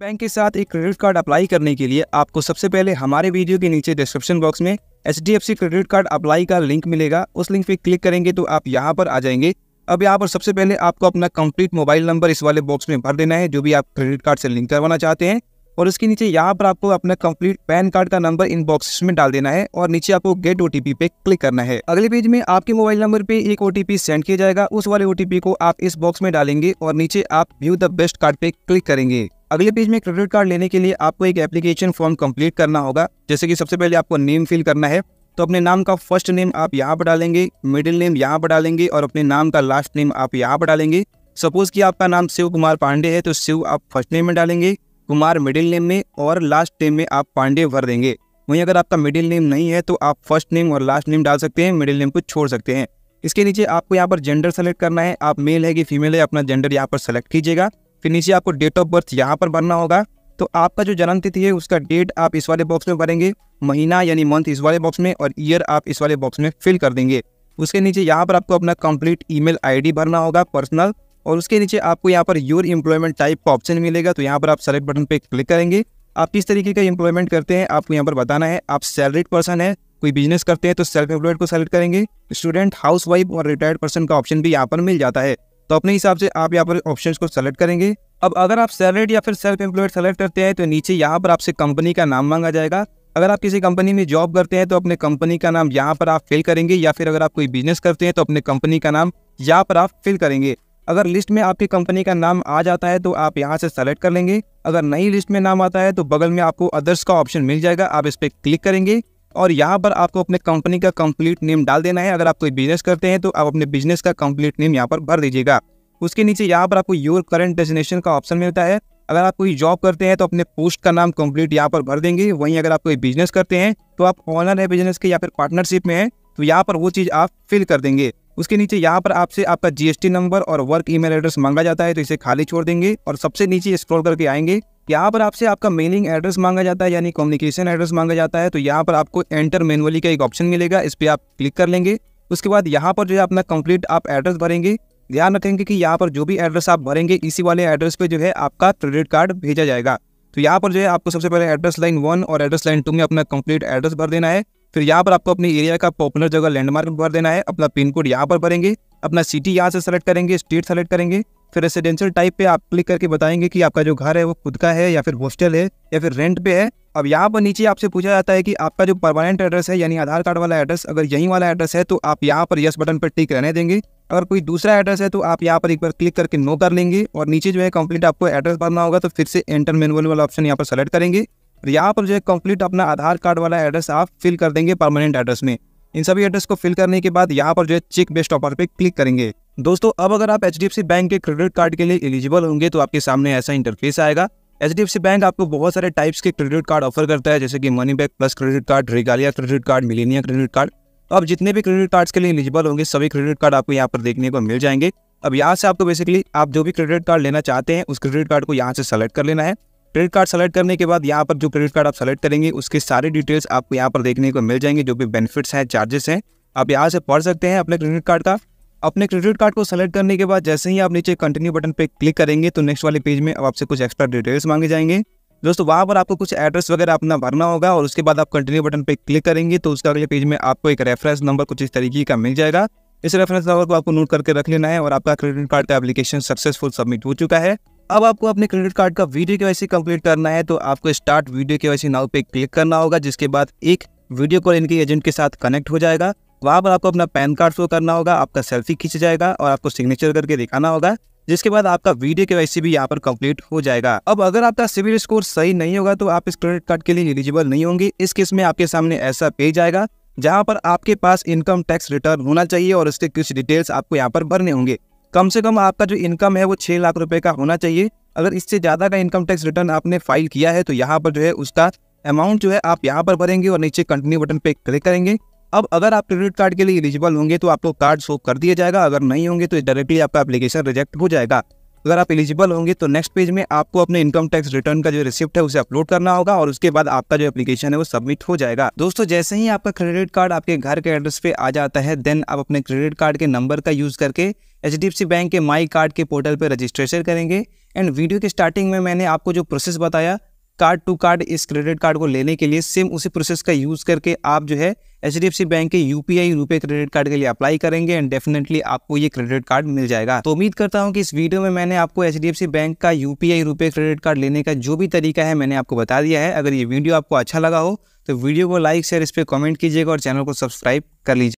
bank के साथ एक क्रेडिट कार्ड अप्लाई करने के लिए आपको सबसे पहले हमारे वीडियो के नीचे डिस्क्रिप्शन बॉक्स में एच क्रेडिट कार्ड अप्लाई का लिंक मिलेगा उस लिंक पे क्लिक करेंगे तो आप यहाँ पर आ जाएंगे अब यहाँ पर सबसे पहले आपको अपना कंप्लीट मोबाइल नंबर इस वाले बॉक्स में भर देना है जो भी आप क्रेडिट कार्ड से लिंक करवाना चाहते हैं और उसके नीचे यहाँ पर आपको अपना कंप्लीट पैन कार्ड का नंबर इन बॉक्स में डाल देना है और नीचे आपको गेट ओ पे क्लिक करना है अगले पेज में आपके मोबाइल नंबर पे एक ओ सेंड किया जाएगा उस वाले ओ को आप इस बॉक्स में डालेंगे और नीचे आप व्यू द बेस्ट कार्ड पे क्लिक करेंगे अगले पेज में क्रेडिट कार्ड लेने के लिए आपको एक एप्लीकेशन फॉर्म कंप्लीट करना होगा जैसे कि सबसे पहले आपको नेम फिल करना है तो अपने नाम का फर्स्ट नेम आप यहाँ पर डालेंगे मिडिल नेम यहाँ पर डालेंगे और अपने नाम का लास्ट नेम आप यहाँ पर डालेंगे सपोज कि आपका नाम शिव कुमार पांडे है तो शिव आप फर्स्ट नेम में डालेंगे कुमार मिडिल नेम में और लास्ट नेम में आप पांडे भर देंगे वहीं अगर आपका मिडिल नेम नहीं है तो आप फर्स्ट नेम और लास्ट नेम डाल सकते हैं मिडिल नेम को छोड़ सकते हैं इसके नीचे आपको यहाँ पर जेंडर सेलेक्ट करना है आप मेल है कि फीमेल है अपना जेंडर यहाँ पर सेलेक्ट कीजिएगा फिर नीचे आपको डेट ऑफ बर्थ यहाँ पर भरना होगा तो आपका जो जन्म तिथि है उसका डेट आप इस वाले बॉक्स में भरेंगे महीना यानी मंथ इस वाले बॉक्स में और ईयर आप इस वाले बॉक्स में फिल कर देंगे उसके नीचे यहाँ पर आपको अपना कंप्लीट ईमेल आईडी भरना होगा पर्सनल और उसके नीचे आपको यहाँ पर योर एम्प्लॉयमेंट टाइप का ऑप्शन मिलेगा तो यहाँ पर आप सेलेक्ट बटन पर क्लिक करेंगे आप किस तरीके का इम्प्लॉयमेंट करते हैं आपको यहाँ पर बताना है आप सैलरीड पर्सन है कोई बिजनेस करते हैं तो सेल्फ एम्प्लॉयड को सेलेक्ट करेंगे स्टूडेंट हाउस और रिटायर्ड पर्सन का ऑप्शन भी यहाँ पर मिल जाता है तो अपने हिसाब से आप यहाँ पर ऑप्शन को सेलेक्ट करेंगे अब अगर आप सैलरीड या फिर सेल्फ एम्प्लॉयड सेलेक्ट करते हैं तो नीचे यहाँ पर आपसे कंपनी का नाम मांगा जाएगा अगर आप किसी कंपनी में जॉब करते हैं तो अपने कंपनी का नाम यहाँ पर आप फिल करेंगे या फिर अगर आप कोई बिजनेस करते हैं तो अपने कंपनी का नाम यहाँ पर आप फिल करेंगे अगर लिस्ट में आपकी कंपनी का नाम आ जाता है तो आप यहाँ से सेलेक्ट कर लेंगे अगर नई लिस्ट में नाम आता है तो बगल में आपको अदर्स का ऑप्शन मिल जाएगा आप इस पर क्लिक करेंगे और यहाँ पर आपको अपने कंपनी का कंप्लीट नेम डाल देना है अगर आप कोई बिजनेस करते हैं तो आप अपने बिजनेस का कंप्लीट नेम यहाँ पर भर दीजिएगा उसके नीचे यहाँ पर आपको योर करंट डेस्टिनेशन का ऑप्शन मिलता है अगर आप कोई जॉब करते हैं तो अपने पोस्ट का नाम कंप्लीट यहाँ पर भर देंगे वहीं अगर आप कोई बिजनेस करते हैं तो आप ऑनर है बिजनेस के या फिर पार्टनरशिप में है तो यहाँ पर वो चीज़ आप फिल कर देंगे उसके नीचे यहाँ पर आपसे आपका जीएसटी नंबर और वर्क ईमेल एड्रेस मांगा जाता है तो इसे खाली छोड़ देंगे और सबसे नीचे स्क्रॉल करके आएंगे यहाँ पर आपसे आपका मेलिंग एड्रेस मांगा जाता है यानी कम्युनिकेशन एड्रेस मांगा जाता है तो यहाँ पर आपको एंटर मैनुअली का एक ऑप्शन मिलेगा इस पर आप क्लिक कर लेंगे उसके बाद यहाँ पर जो है अपना कंप्लीट आप एड्रेस भरेंगे ध्यान रखेंगे कि यहाँ पर जो भी एड्रेस आप भरेंगे इसी वाले एड्रेस पर जो है आपका क्रेडिट कार्ड भेजा जाएगा तो यहाँ पर जो है आपको सबसे पहले एड्रेस लाइन वन और एड्रेस लाइन टू में अपना कंप्लीट एड्रेस भर देना है फिर यहाँ पर आपको अपने एरिया का पॉपुलर जगह लैंडमार्क भर देना है अपना पिन कोड यहाँ पर भरेंगे अपना सिटी यहाँ से सेलेक्ट करेंगे स्टेट सेलेक्ट करेंगे फिर रेसिडेंशियल टाइप पे आप क्लिक करके बताएंगे कि आपका जो घर है वो खुद का है या फिर हॉस्टल है या फिर रेंट पे है अब यहाँ पर नीचे आपसे पूछा जाता है कि आपका जो परमानेंट एड्रेस है यानी आधार कार्ड वाला एड्रेस अगर यहीं वाला एड्रेस है तो आप यहाँ पर यस बटन पर टिक रहने देंगे अगर कोई दूसरा एड्रेस है तो आप यहाँ पर एक बार क्लिक करके नो कर लेंगे और नीचे जो है कंप्लीट आपको एड्रेस भरना होगा तो फिर से एंटर मेनुअल वाला ऑप्शन यहाँ पर सेलेक्ट करेंगे और यहाँ पर जो है कंप्लीट अपना आधार कार्ड वाला एड्रेस आप फिल कर देंगे परमानेंट एड्रेस में इन सभी एड्रेस को फिल करने के बाद यहाँ पर जो है चेक बेस्ट ऑफर पर क्लिक करेंगे दोस्तों अब अगर आप एच बैंक के क्रेडिट कार्ड के लिए एलिजिबल होंगे तो आपके सामने ऐसा इंटरफेस आएगा एच बैंक आपको बहुत सारे टाइप्स के क्रेडिट कार्ड ऑफर करता है जैसे कि money back plus credit card Regalia credit card Millennia credit card तो आप जितने भी क्रेडिट कार्ड्स के लिए एलिजिबल होंगे सभी क्रेडिट कार्ड आपको यहाँ पर देखने को मिल जाएंगे अब यहाँ से आपको बेसिकली आप जो भी क्रेडिट कार्ड लेना चाहते हैं उस क्रेडिट कार्ड को यहाँ से सेलेक्ट कर लेना है क्रेडिट कार्ड सेलेक्ट करने के बाद यहाँ पर जो क्रेडिट कार्ड आप सेलेक्ट करेंगे उसके सारे डिटेल्स आपको यहाँ पर देखने को मिल जाएंगे जो भी बेनिफिट्स हैं चार्जेस हैं आप यहाँ से पढ़ सकते हैं अपने क्रेडिट कार्ड का अपने क्रेडिट कार्ड को सेलेक्ट करने के बाद जैसे ही आप नीचे कंटिन्यू बटन पे क्लिक करेंगे तो नेक्स्ट वाले पेज में अब आपसे कुछ एक्स्ट्रा डिटेल्स मांगे जाएंगे दोस्तों वहाँ पर आपको कुछ एड्रेस वगैरह अपना भरना होगा और उसके बाद आप कंटिन्यू बटन पे क्लिक करेंगे तो उसके अगले पेज में आपको एक रेफरेंस नंबर कुछ इस तरीके का मिल जाएगा इस रेफरेंस नंबर को आपको नोट करके रख लेना है और आपका क्रेडिट कार्ड का एप्लीकेशन सक्सेसफुल सबमिट हो चुका है अब आपको अपने क्रेडिट कार्ड का वीडियो के वैसे कंप्लीट करना है तो आपको स्टार्ट वीडियो के वैसे नाव पे क्लिक करना होगा जिसके बाद एक वीडियो कॉल इनके एजेंट के साथ कनेक्ट हो जाएगा वहाँ पर आपको अपना पैन कार्ड शो करना होगा आपका सेल्फी खींच जाएगा और आपको सिग्नेचर करके दिखाना होगा जिसके बाद आपका वीडियो के वैसे भी यहाँ पर कंप्लीट हो जाएगा अब अगर आपका सिविल स्कोर सही नहीं होगा तो आप इस क्रेडिट कार्ड के लिए एलिजिबल नहीं होंगे इस केस में आपके सामने ऐसा पेज आएगा जहाँ पर आपके पास इनकम टैक्स रिटर्न होना चाहिए और उसके कुछ डिटेल्स आपको यहाँ पर भरने होंगे कम से कम आपका जो इनकम है वो छह लाख रुपए का होना चाहिए अगर इससे ज़्यादा का इनकम टैक्स रिटर्न आपने फाइल किया है तो यहाँ पर जो है उसका अमाउंट जो है आप यहाँ पर भरेंगे और नीचे कंटिन्यू बटन पे क्लिक करेंगे अब अगर आप क्रेडिट कार्ड के लिए एलिजिबल होंगे तो आपको कार्ड शो कर दिया जाएगा अगर नहीं होंगे तो डायरेक्टली आपका एप्लीकेशन रिजेक्ट हो जाएगा अगर आप एलिजिबल होंगे तो नेक्स्ट पेज में आपको अपने इनकम टैक्स रिटर्न का जो रिसिप्ट है उसे अपलोड करना होगा और उसके बाद आपका जो एप्लीकेशन है वो सबमिट हो जाएगा दोस्तों जैसे ही आपका क्रेडिट कार्ड आपके घर के एड्रेस पे आ जाता है देन आप अपने क्रेडिट कार्ड के नंबर का यूज करके एच बैंक के माई कार्ड के पोर्टल पर रजिस्ट्रेशन करेंगे एंड वीडियो के स्टार्टिंग में मैंने आपको जो प्रोसेस बताया कार्ड टू कार्ड इस क्रेडिट कार्ड को लेने के लिए सेम उसी प्रोसेस का यूज़ करके आप जो है एच बैंक के U P RuPay credit card के लिए अप्लाई करेंगे एंड डेफिनेटली आपको ये क्रेडिट कार्ड मिल जाएगा तो उम्मीद करता हूँ कि इस वीडियो में मैंने आपको एच बैंक का U P RuPay credit card लेने का जो भी तरीका है मैंने आपको बता दिया है अगर ये वीडियो आपको अच्छा लगा हो तो वीडियो को लाइक शेयर इस पर कॉमेंट कीजिएगा और चैनल को सब्सक्राइब कर लीजिए